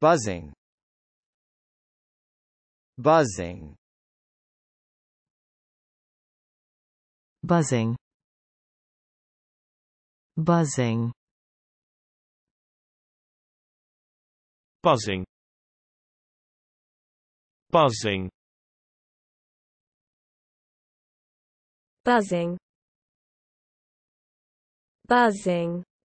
buzzing buzzing buzzing buzzing buzzing buzzing buzzing buzzing